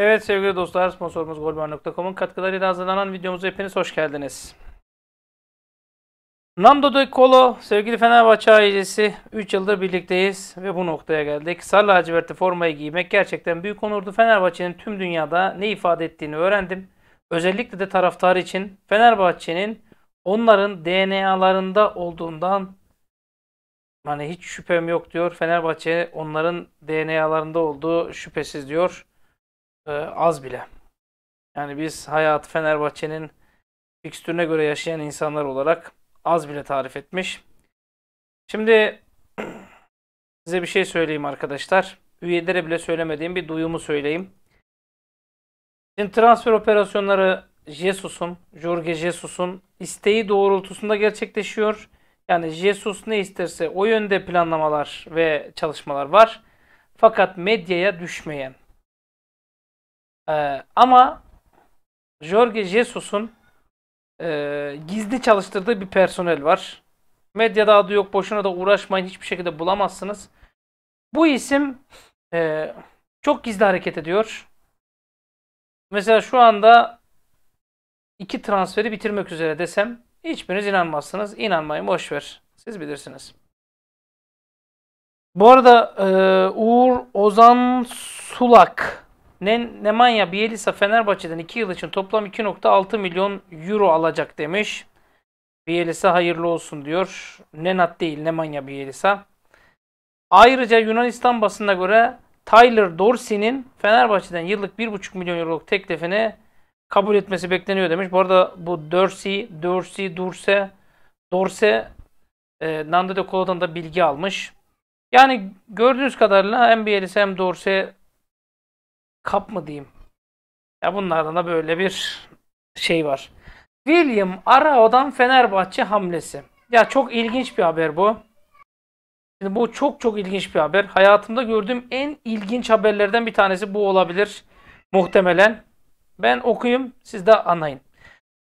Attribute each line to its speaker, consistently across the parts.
Speaker 1: Evet sevgili dostlar sponsorumuz golbar.com'un katkılarıyla hazırlanan videomuza hepiniz hoş geldiniz. Nando De Colo sevgili Fenerbahçe ailesi 3 yıldır birlikteyiz ve bu noktaya geldik. Sarı lacivertli formayı giymek gerçekten büyük onurdu. Fenerbahçe'nin tüm dünyada ne ifade ettiğini öğrendim. Özellikle de taraftar için Fenerbahçe'nin onların DNA'larında olduğundan hani hiç şüphem yok diyor. Fenerbahçe onların DNA'larında olduğu şüphesiz diyor e, az bile. Yani biz hayat Fenerbahçe'nin fikstürüne göre yaşayan insanlar olarak az bile tarif etmiş. Şimdi size bir şey söyleyeyim arkadaşlar. Üyelere bile söylemediğim bir duyumu söyleyeyim. Şimdi transfer operasyonları Jesus'un, Jorge Jesus'un isteği doğrultusunda gerçekleşiyor. Yani Jesus ne isterse o yönde planlamalar ve çalışmalar var. Fakat medyaya düşmeyen, ee, ama Jorge Jesus'un e, gizli çalıştırdığı bir personel var. Medyada adı yok boşuna da uğraşmayın hiçbir şekilde bulamazsınız. Bu isim e, çok gizli hareket ediyor. Mesela şu anda iki transferi bitirmek üzere desem hiçbiriniz inanmazsınız. İnanmayın boşver. Siz bilirsiniz. Bu arada e, Uğur Ozan Sulak Nemanja Bielisa Fenerbahçe'den 2 yıl için toplam 2.6 milyon euro alacak demiş. Bielisa hayırlı olsun diyor. Nenat değil Nemanja Bielisa. Ayrıca Yunanistan basında göre Tyler Dorsey'nin Fenerbahçe'den yıllık 1.5 milyon euroluk teklifini kabul etmesi bekleniyor demiş. Bu arada bu Dorsey, Dorsey, Durse, Dorse e, Nando de Colo'dan da bilgi almış. Yani gördüğünüz kadarıyla hem Bielisa hem Dorse kap mı diyeyim? Ya bunlardan da böyle bir şey var. William Arao'dan Fenerbahçe hamlesi. Ya çok ilginç bir haber bu. Şimdi bu çok çok ilginç bir haber. Hayatımda gördüğüm en ilginç haberlerden bir tanesi bu olabilir. Muhtemelen. Ben okuyayım siz de anlayın.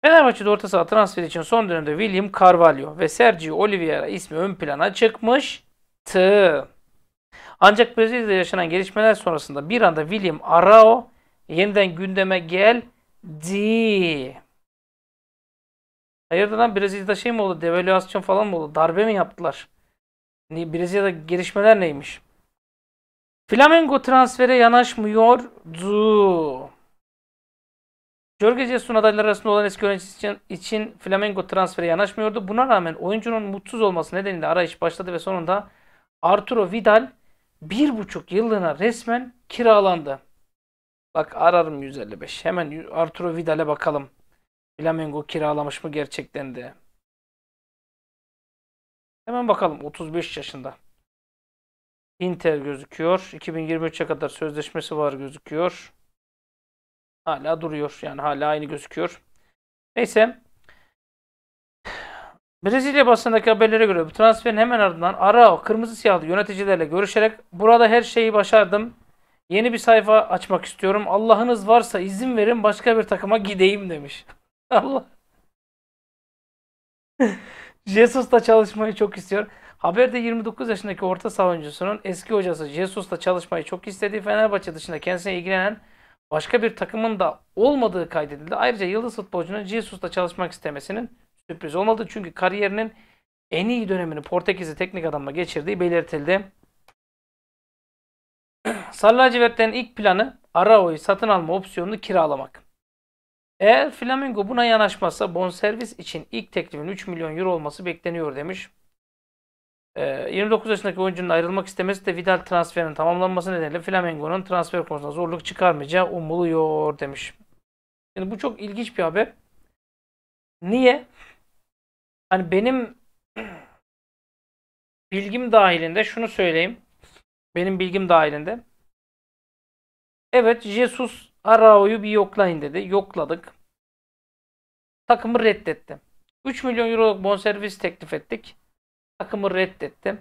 Speaker 1: Fenerbahçe'de orta saha transferi için son dönemde William Carvalho ve Sergio Oliveira ismi ön plana çıkmıştı. Ancak Brezilya'da yaşanan gelişmeler sonrasında bir anda William Arao yeniden gündeme geldi. Hayırdır lan Brezilya'da şey mi oldu? Devalüasyon falan mı oldu? Darbe mi yaptılar? Hani Brezilya'da gelişmeler neymiş? Flamengo transfere yanaşmıyordu. Jorge Jesus'un adayları arasında olan eski öğrencisi için, için Flamengo transfere yanaşmıyordu. Buna rağmen oyuncunun mutsuz olması nedeniyle arayış başladı ve sonunda Arturo Vidal bir buçuk yıllığına resmen kiralandı. Bak ararım 155. Hemen Arturo Vidal'e bakalım. Flamengo kiralamış mı gerçekten de. Hemen bakalım 35 yaşında. Inter gözüküyor. 2023'e kadar sözleşmesi var gözüküyor. Hala duruyor. Yani hala aynı gözüküyor. Neyse. Brezilya basındaki haberlere göre bu transferin hemen ardından Arao kırmızı siyahlı yöneticilerle görüşerek burada her şeyi başardım. Yeni bir sayfa açmak istiyorum. Allah'ınız varsa izin verin başka bir takıma gideyim demiş. Allah. da çalışmayı çok istiyor. Haberde 29 yaşındaki orta saha eski hocası Jesus da çalışmayı çok istediği Fenerbahçe dışında kendisine ilgilenen başka bir takımın da olmadığı kaydedildi. Ayrıca yıldız futbolcunun da çalışmak istemesinin sürpriz olmadı. Çünkü kariyerinin en iyi dönemini Portekizli teknik adamla geçirdiği belirtildi. Sallacivert'ten ilk planı Arao'yu satın alma opsiyonunu kiralamak. Eğer Flamengo buna yanaşmazsa bonservis için ilk teklifin 3 milyon euro olması bekleniyor demiş. E, ee, 29 yaşındaki oyuncunun ayrılmak istemesi de Vidal transferinin tamamlanması nedeniyle Flamengo'nun transfer konusunda zorluk çıkarmayacağı umuluyor demiş. Şimdi bu çok ilginç bir haber. Niye? hani benim bilgim dahilinde şunu söyleyeyim. Benim bilgim dahilinde. Evet Jesus Arao'yu bir yoklayın dedi. Yokladık. Takımı reddetti. 3 milyon euroluk bonservis teklif ettik. Takımı reddetti.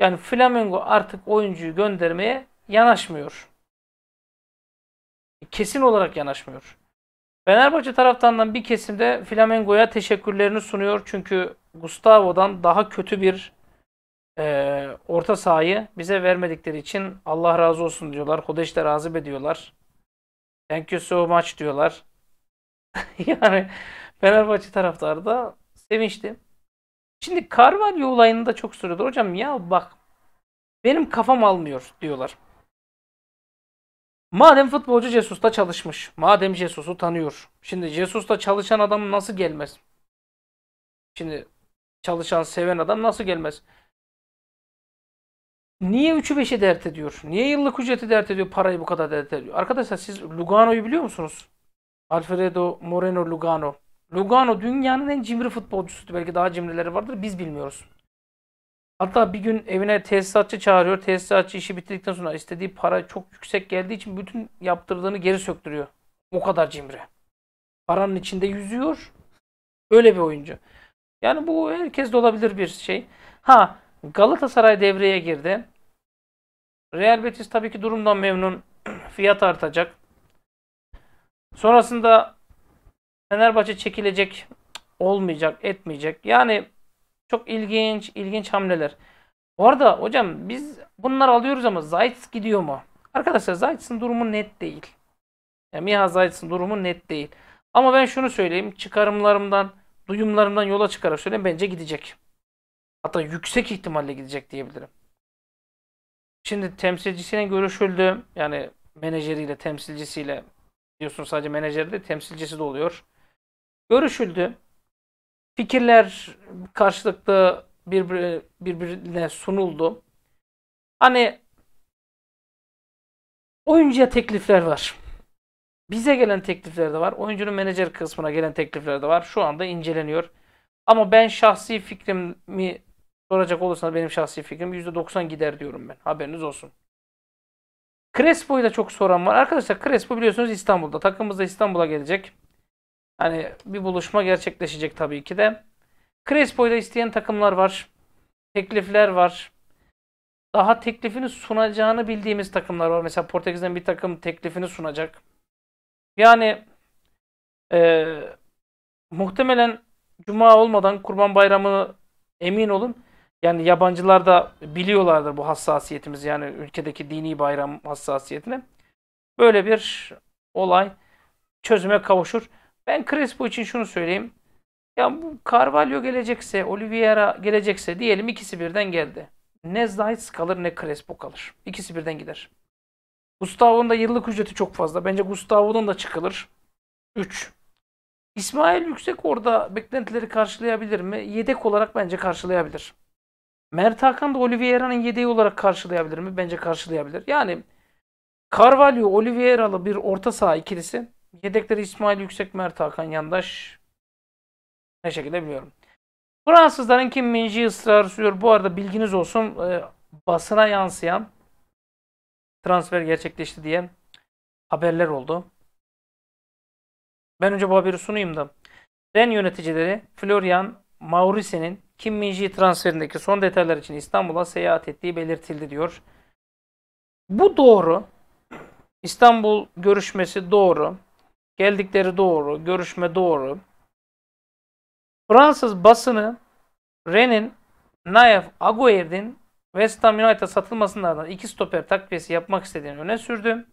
Speaker 1: Yani Flamengo artık oyuncuyu göndermeye yanaşmıyor. E, kesin olarak yanaşmıyor. Fenerbahçe taraftarından bir kesimde Flamengo'ya teşekkürlerini sunuyor. Çünkü Gustavo'dan daha kötü bir e, orta sahayı bize vermedikleri için Allah razı olsun diyorlar. Hodeş de razı be Thank you so much diyorlar. yani Fenerbahçe taraftarı da sevinçli. Şimdi Carvalho olayını da çok soruyorlar. Hocam ya bak benim kafam almıyor diyorlar. Madem futbolcu Jesus'ta çalışmış, madem Jesus'u tanıyor. Şimdi Jesus'ta çalışan adam nasıl gelmez? Şimdi çalışan, seven adam nasıl gelmez? Niye 3'ü 5'i dert ediyor? Niye yıllık ücreti dert ediyor? Parayı bu kadar dert ediyor. Arkadaşlar siz Lugano'yu biliyor musunuz? Alfredo Moreno Lugano. Lugano dünyanın en cimri futbolcusu. Belki daha cimrileri vardır. Biz bilmiyoruz. Hatta bir gün evine tesisatçı çağırıyor. Tesisatçı işi bitirdikten sonra istediği para çok yüksek geldiği için bütün yaptırdığını geri söktürüyor. O kadar cimri. Paranın içinde yüzüyor. Öyle bir oyuncu. Yani bu herkes de olabilir bir şey. Ha Galatasaray devreye girdi. Real Betis tabii ki durumdan memnun. Fiyat artacak. Sonrasında Fenerbahçe çekilecek olmayacak, etmeyecek. Yani çok ilginç, ilginç hamleler. Bu arada hocam biz bunları alıyoruz ama Zayt gidiyor mu? Arkadaşlar Zayt'sın durumu net değil. Yani Miha Zayt'sın durumu net değil. Ama ben şunu söyleyeyim. Çıkarımlarımdan, duyumlarımdan yola çıkarak söyleyeyim. Bence gidecek. Hatta yüksek ihtimalle gidecek diyebilirim. Şimdi temsilcisiyle görüşüldü. Yani menajeriyle, temsilcisiyle. Diyorsun sadece menajeri de temsilcisi de oluyor. Görüşüldü. Fikirler karşılıklı birbirine, birbirine sunuldu. Hani oyuncuya teklifler var. Bize gelen teklifler de var. Oyuncunun menajer kısmına gelen teklifler de var. Şu anda inceleniyor. Ama ben şahsi fikrimi soracak olursanız benim şahsi fikrim %90 gider diyorum ben. Haberiniz olsun. Crespo'yu da çok soran var. Arkadaşlar Crespo biliyorsunuz İstanbul'da. Takımımız da İstanbul'a gelecek. Hani bir buluşma gerçekleşecek tabii ki de. Crespo'yu da isteyen takımlar var. Teklifler var. Daha teklifini sunacağını bildiğimiz takımlar var. Mesela Portekiz'den bir takım teklifini sunacak. Yani e, muhtemelen Cuma olmadan Kurban Bayramı emin olun. Yani yabancılar da biliyorlardır bu hassasiyetimiz. Yani ülkedeki dini bayram hassasiyetini. Böyle bir olay çözüme kavuşur. Ben Crespo için şunu söyleyeyim. Ya bu Carvalho gelecekse, Oliveira gelecekse diyelim ikisi birden geldi. Ne Zayt kalır ne Crespo kalır. İkisi birden gider. Gustavo'nun da yıllık ücreti çok fazla. Bence Gustavo'nun da çıkılır. 3. İsmail Yüksek orada beklentileri karşılayabilir mi? Yedek olarak bence karşılayabilir. Mert Hakan da Oliveira'nın yedeği olarak karşılayabilir mi? Bence karşılayabilir. Yani Carvalho, Oliveira'lı bir orta saha ikilisi Yedekleri İsmail Yüksek, Mert Hakan Yandaş. Ne şekilde biliyorum. Fransızların kim Minji ısrar sürüyor. Bu arada bilginiz olsun e, basına yansıyan transfer gerçekleşti diye haberler oldu. Ben önce bu haberi sunayım da. Ren yöneticileri Florian Maurice'nin Kim Minji transferindeki son detaylar için İstanbul'a seyahat ettiği belirtildi diyor. Bu doğru. İstanbul görüşmesi doğru. Geldikleri doğru, görüşme doğru. Fransız basını Ren'in Naif Agüer'in West Ham United'a satılmasından iki stoper takviyesi yapmak istediğini öne sürdü.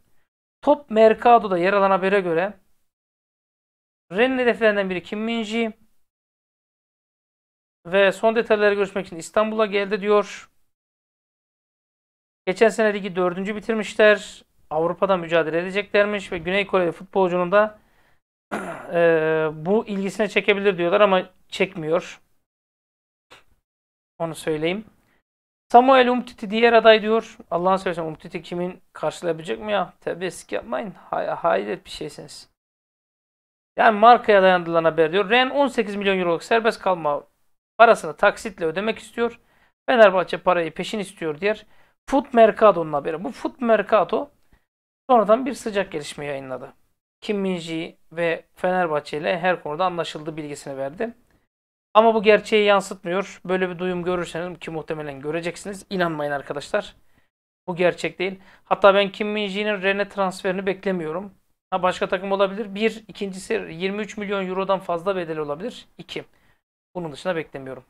Speaker 1: Top Mercado'da yer alan habere göre Ren'in hedeflerinden biri Kim Minji ve son detayları görüşmek için İstanbul'a geldi diyor. Geçen sene ligi dördüncü bitirmişler. Avrupa'da mücadele edeceklermiş ve Güney Koreli futbolcunun da e, bu ilgisine çekebilir diyorlar ama çekmiyor. Onu söyleyeyim. Samuel Umtiti diğer aday diyor. Allah'ın seversen Umtiti kimin karşılayabilecek mi ya? Tabii eski yapmayın. Hay hayret bir şeysiniz. Yani markaya dayandılan haber diyor. Ren 18 milyon euroluk serbest kalma parasını taksitle ödemek istiyor. Fenerbahçe parayı peşin istiyor diyor. Foot Mercado'nun haberi. Bu Foot Mercado Sonradan bir sıcak gelişme yayınladı. Kim Minji ve Fenerbahçe ile her konuda anlaşıldığı bilgisini verdi. Ama bu gerçeği yansıtmıyor. Böyle bir duyum görürseniz ki muhtemelen göreceksiniz. İnanmayın arkadaşlar. Bu gerçek değil. Hatta ben Kim min Rene transferini beklemiyorum. Ha başka takım olabilir. Bir. ikincisi 23 milyon eurodan fazla bedeli olabilir. İki. Bunun dışında beklemiyorum.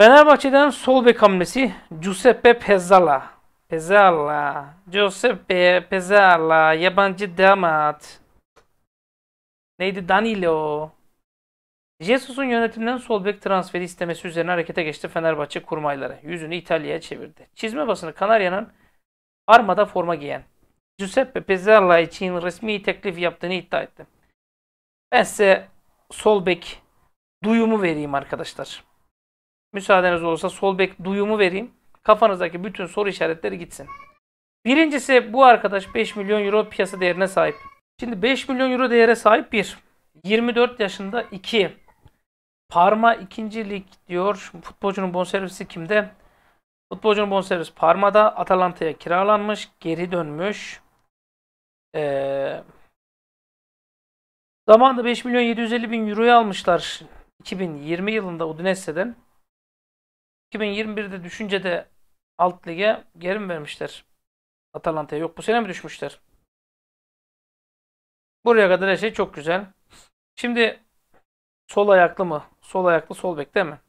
Speaker 1: Fenerbahçe'den sol bek hamlesi Giuseppe Pezzala. Pezala. Giuseppe Pezala. Yabancı damat. Neydi? Danilo. Jesus'un yönetimden sol bek transferi istemesi üzerine harekete geçti Fenerbahçe kurmayları. Yüzünü İtalya'ya çevirdi. Çizme basını Kanarya'nın Armada forma giyen Giuseppe Pezzella için resmi teklif yaptığını iddia etti. Ben size sol bek duyumu vereyim arkadaşlar. Müsaadeniz olursa sol bek duyumu vereyim kafanızdaki bütün soru işaretleri gitsin. Birincisi bu arkadaş 5 milyon euro piyasa değerine sahip. Şimdi 5 milyon euro değere sahip bir. 24 yaşında 2. Parma ikincilik diyor. Futbolcunun bonservisi kimde? Futbolcunun bonservisi Parma'da. Atalanta'ya kiralanmış. Geri dönmüş. Ee, zamanında 5 milyon 750 bin euroyu almışlar. 2020 yılında Udinese'den. 2021'de düşünce de alt lige geri mi vermişler? Atalanta'ya. Yok bu sene mi düşmüşler? Buraya kadar her şey çok güzel. Şimdi sol ayaklı mı? Sol ayaklı sol bek değil mi?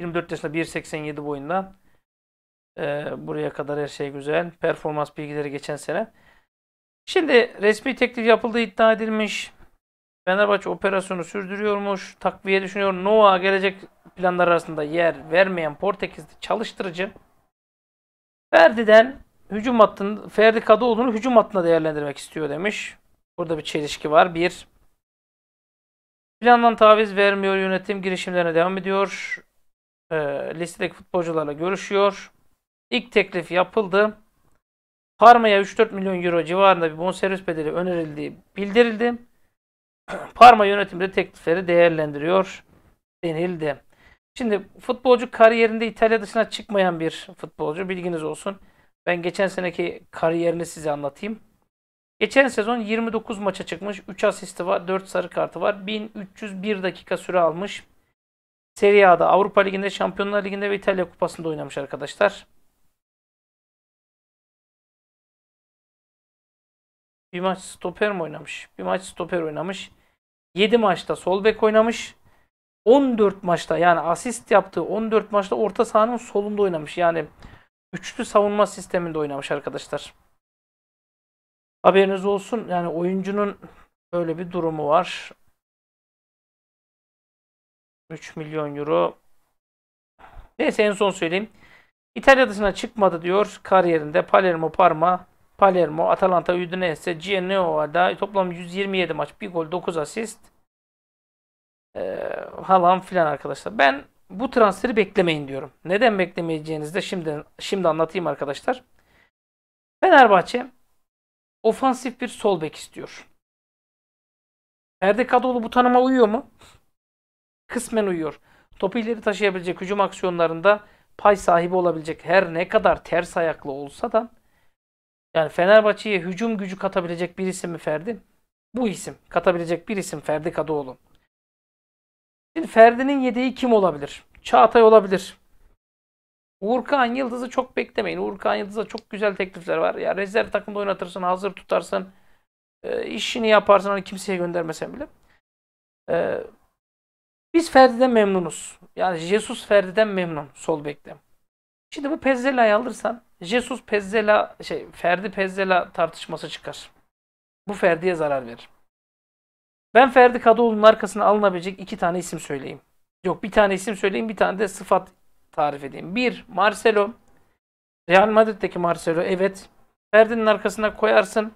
Speaker 1: 24 yaşında 1.87 boyunda. Ee, buraya kadar her şey güzel. Performans bilgileri geçen sene. Şimdi resmi teklif yapıldığı iddia edilmiş. Fenerbahçe operasyonu sürdürüyormuş. Takviye düşünüyor. Nova gelecek planlar arasında yer vermeyen Portekizli çalıştırıcı Ferdi'den hücum hattını, Ferdi Kadıoğlu'nu hücum hattına değerlendirmek istiyor demiş. Burada bir çelişki var. Bir, plandan taviz vermiyor yönetim girişimlerine devam ediyor. E, listedeki futbolcularla görüşüyor. İlk teklif yapıldı. Parma'ya 3-4 milyon euro civarında bir bonservis bedeli önerildiği bildirildi. Parma yönetimde teklifleri değerlendiriyor denildi. Şimdi futbolcu kariyerinde İtalya dışına çıkmayan bir futbolcu bilginiz olsun. Ben geçen seneki kariyerini size anlatayım. Geçen sezon 29 maça çıkmış. 3 asisti var. 4 sarı kartı var. 1301 dakika süre almış. Serie A'da, Avrupa Ligi'nde, Şampiyonlar Ligi'nde ve İtalya Kupası'nda oynamış arkadaşlar. Bir maç stoper mi oynamış? Bir maç stoper oynamış. 7 maçta sol bek oynamış. 14 maçta yani asist yaptığı 14 maçta orta sahanın solunda oynamış. Yani üçlü savunma sisteminde oynamış arkadaşlar. Haberiniz olsun. Yani oyuncunun böyle bir durumu var. 3 milyon euro. Neyse en son söyleyeyim. İtalya dışına çıkmadı diyor kariyerinde. Palermo, Parma, Palermo, Atalanta, Udinese, Genoa'da toplam 127 maç, 1 gol, 9 asist. Ee, falan filan arkadaşlar. Ben bu transferi beklemeyin diyorum. Neden beklemeyeceğinizi de şimdi şimdi anlatayım arkadaşlar. Fenerbahçe ofansif bir sol bek istiyor. Ferdi Kadıoğlu bu tanıma uyuyor mu? Kısmen uyuyor. Topu ileri taşıyabilecek hücum aksiyonlarında pay sahibi olabilecek her ne kadar ters ayaklı olsa da yani Fenerbahçe'ye hücum gücü katabilecek bir isim mi Ferdi? Bu isim. Katabilecek bir isim Ferdi Kadıoğlu. Şimdi Ferdi'nin yedeği kim olabilir? Çağatay olabilir. Uğurkan Yıldız'ı çok beklemeyin. Uğurkan Yıldız'a çok güzel teklifler var. Ya rezerv takımda oynatırsın, hazır tutarsın. E, işini yaparsın hani kimseye göndermesen bile. E, biz Ferdi'den memnunuz. Yani Jesus Ferdi'den memnun sol bekle. Şimdi bu Pezzela'yı alırsan Jesus Pezzela şey Ferdi Pezzela tartışması çıkar. Bu Ferdi'ye zarar verir. Ben Ferdi Kadıoğlu'nun arkasına alınabilecek iki tane isim söyleyeyim. Yok bir tane isim söyleyeyim bir tane de sıfat tarif edeyim. Bir Marcelo. Real Madrid'deki Marcelo evet. Ferdi'nin arkasına koyarsın.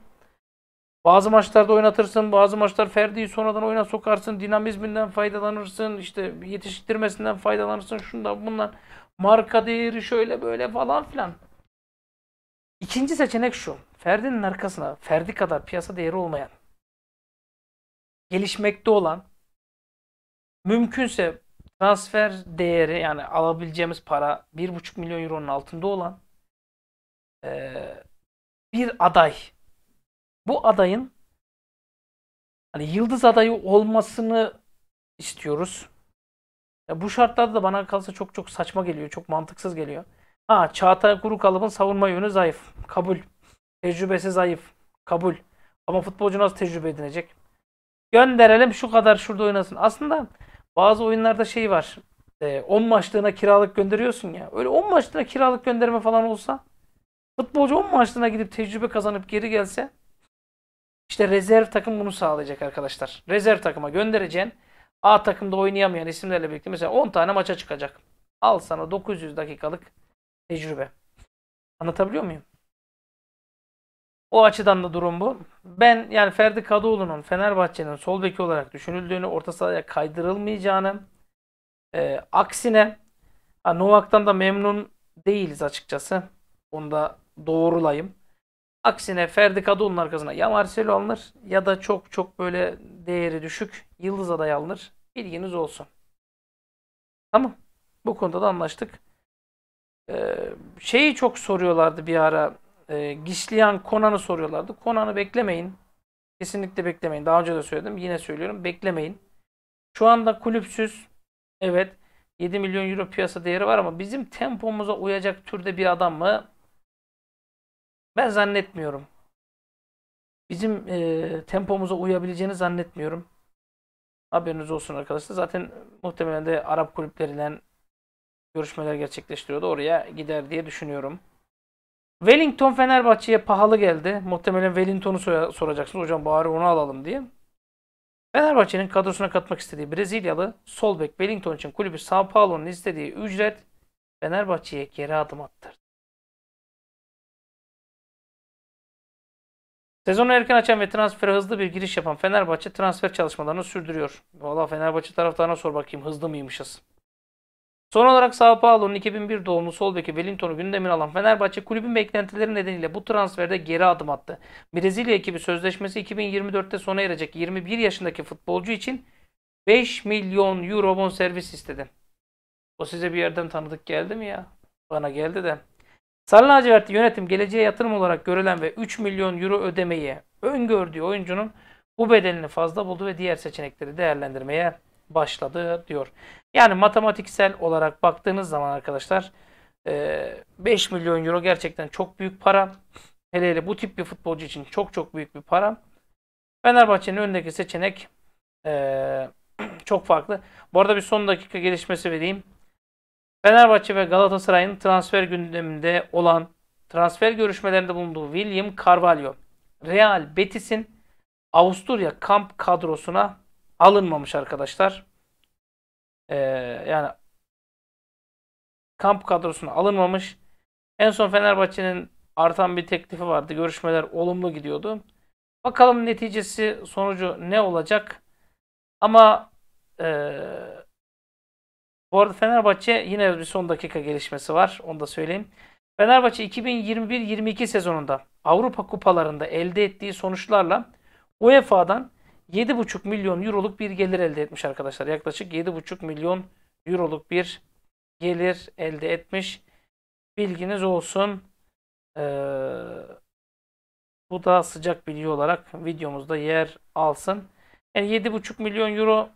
Speaker 1: Bazı maçlarda oynatırsın, bazı maçlar Ferdi'yi sonradan oyuna sokarsın, dinamizminden faydalanırsın, işte yetiştirmesinden faydalanırsın, şundan bundan. Marka değeri şöyle böyle falan filan. İkinci seçenek şu. Ferdi'nin arkasına Ferdi kadar piyasa değeri olmayan, gelişmekte olan, mümkünse transfer değeri yani alabileceğimiz para 1,5 milyon euronun altında olan e, bir aday. Bu adayın hani yıldız adayı olmasını istiyoruz. Ya bu şartlarda da bana kalsa çok çok saçma geliyor. Çok mantıksız geliyor. Ha Çağatay Kurukalıp'ın savunma yönü zayıf. Kabul. Tecrübesi zayıf. Kabul. Ama futbolcu nasıl tecrübe edinecek? Gönderelim şu kadar şurada oynasın. Aslında bazı oyunlarda şey var. 10 e, maçlığına kiralık gönderiyorsun ya. Öyle 10 maçlığına kiralık gönderme falan olsa futbolcu 10 maçlığına gidip tecrübe kazanıp geri gelse işte rezerv takım bunu sağlayacak arkadaşlar. Rezerv takıma göndereceğin A takımda oynayamayan isimlerle birlikte mesela 10 tane maça çıkacak. Al sana 900 dakikalık tecrübe. Anlatabiliyor muyum? O açıdan da durum bu. Ben yani Ferdi Kadıoğlu'nun Fenerbahçe'nin sol beki olarak düşünüldüğünü, orta sahaya kaydırılmayacağını, e, aksine ha, Novak'tan da memnun değiliz açıkçası. Onu da doğrulayayım. Aksine Ferdi Kadıoğlu'nun arkasına ya Marcelo alınır ya da çok çok böyle değeri düşük Yıldız aday alınır. Bilginiz olsun. Tamam. Bu konuda da anlaştık. Ee, şeyi çok soruyorlardı bir ara. Ee, Gişliyan Konan'ı soruyorlardı. Konan'ı beklemeyin. Kesinlikle beklemeyin. Daha önce de söyledim. Yine söylüyorum. Beklemeyin. Şu anda kulüpsüz. Evet. 7 milyon euro piyasa değeri var ama bizim tempomuza uyacak türde bir adam mı? Ben zannetmiyorum. Bizim e, tempomuza uyabileceğini zannetmiyorum. Haberiniz olsun arkadaşlar. Zaten muhtemelen de Arap kulüplerinden görüşmeler gerçekleştiriyordu. Oraya gider diye düşünüyorum. Wellington Fenerbahçe'ye pahalı geldi. Muhtemelen Wellington'u soracaksınız. Hocam bari onu alalım diye. Fenerbahçe'nin kadrosuna katmak istediği Brezilyalı sol Wellington için kulübü Sao Paulo'nun istediği ücret Fenerbahçe'ye geri adım attırdı. Sezonu erken açan ve transfere hızlı bir giriş yapan Fenerbahçe transfer çalışmalarını sürdürüyor. Valla Fenerbahçe taraftarına sor bakayım hızlı mıymışız? Son olarak Sao Paulo'nun 2001 doğumlu sol beki Wellington'u gündemine alan Fenerbahçe kulübün beklentileri nedeniyle bu transferde geri adım attı. Brezilya ekibi sözleşmesi 2024'te sona erecek 21 yaşındaki futbolcu için 5 milyon euro bon servis istedi. O size bir yerden tanıdık geldi mi ya? Bana geldi de. Sarı lacivertli yönetim geleceğe yatırım olarak görülen ve 3 milyon euro ödemeyi öngördüğü oyuncunun bu bedelini fazla buldu ve diğer seçenekleri değerlendirmeye başladı diyor. Yani matematiksel olarak baktığınız zaman arkadaşlar 5 e, milyon euro gerçekten çok büyük para. Hele hele bu tip bir futbolcu için çok çok büyük bir para. Fenerbahçe'nin önündeki seçenek e, çok farklı. Bu arada bir son dakika gelişmesi vereyim. Fenerbahçe ve Galatasaray'ın transfer gündeminde olan transfer görüşmelerinde bulunduğu William Carvalho, Real Betis'in Avusturya kamp kadrosuna alınmamış arkadaşlar. Ee, yani kamp kadrosuna alınmamış. En son Fenerbahçe'nin artan bir teklifi vardı. Görüşmeler olumlu gidiyordu. Bakalım neticesi sonucu ne olacak. Ama e, bu arada Fenerbahçe yine bir son dakika gelişmesi var. Onu da söyleyeyim. Fenerbahçe 2021-22 sezonunda Avrupa kupalarında elde ettiği sonuçlarla UEFA'dan 7,5 milyon euroluk bir gelir elde etmiş arkadaşlar. Yaklaşık 7,5 milyon euroluk bir gelir elde etmiş. Bilginiz olsun. Ee, bu da sıcak bilgi olarak videomuzda yer alsın. Yani 7,5 milyon euro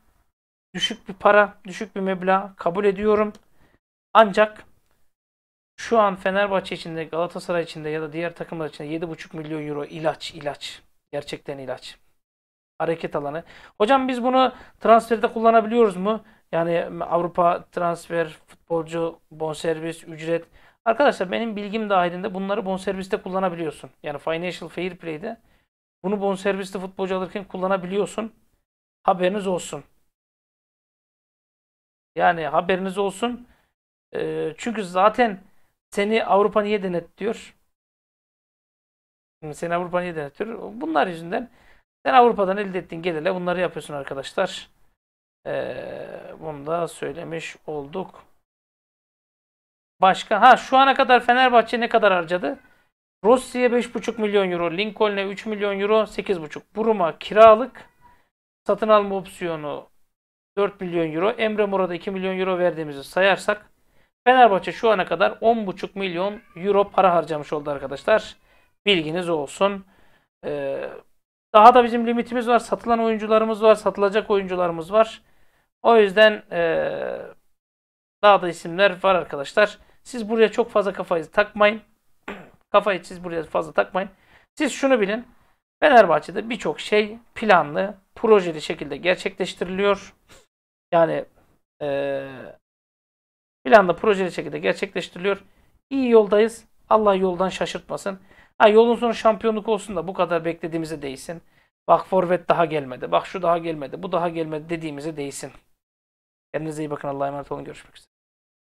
Speaker 1: düşük bir para, düşük bir meblağ kabul ediyorum. Ancak şu an Fenerbahçe içinde, Galatasaray içinde ya da diğer takımlar içinde 7,5 milyon euro ilaç, ilaç. Gerçekten ilaç. Hareket alanı. Hocam biz bunu transferde kullanabiliyoruz mu? Yani Avrupa transfer, futbolcu, bonservis, ücret. Arkadaşlar benim bilgim dahilinde bunları bonserviste kullanabiliyorsun. Yani Financial Fair Play'de bunu bonservisli futbolcu alırken kullanabiliyorsun. Haberiniz olsun. Yani haberiniz olsun. E, çünkü zaten seni Avrupa niye denetliyor? Seni Avrupa niye denetliyor? Bunlar yüzünden sen Avrupa'dan elde ettiğin gelirle bunları yapıyorsun arkadaşlar. Ee, bunu da söylemiş olduk. Başka? Ha şu ana kadar Fenerbahçe ne kadar harcadı? Rossi'ye 5,5 milyon euro, Lincoln'e 3 milyon euro, 8,5. Buruma kiralık satın alma opsiyonu 4 milyon euro. Emre Murat'a 2 milyon euro verdiğimizi sayarsak Fenerbahçe şu ana kadar 10,5 milyon euro para harcamış oldu arkadaşlar. Bilginiz olsun. Ee, daha da bizim limitimiz var. Satılan oyuncularımız var. Satılacak oyuncularımız var. O yüzden ee, daha da isimler var arkadaşlar. Siz buraya çok fazla kafayı takmayın. kafayı siz buraya fazla takmayın. Siz şunu bilin. Fenerbahçe'de birçok şey planlı, projeli şekilde gerçekleştiriliyor. Yani e, planda projeli şekilde gerçekleştiriliyor. İyi yoldayız. Allah yoldan şaşırtmasın. Ha yolun sonu şampiyonluk olsun da bu kadar beklediğimize değsin. Bak forvet daha gelmedi. Bak şu daha gelmedi. Bu daha gelmedi dediğimize değsin. Kendinize iyi bakın. Allah'a emanet olun. Görüşmek üzere.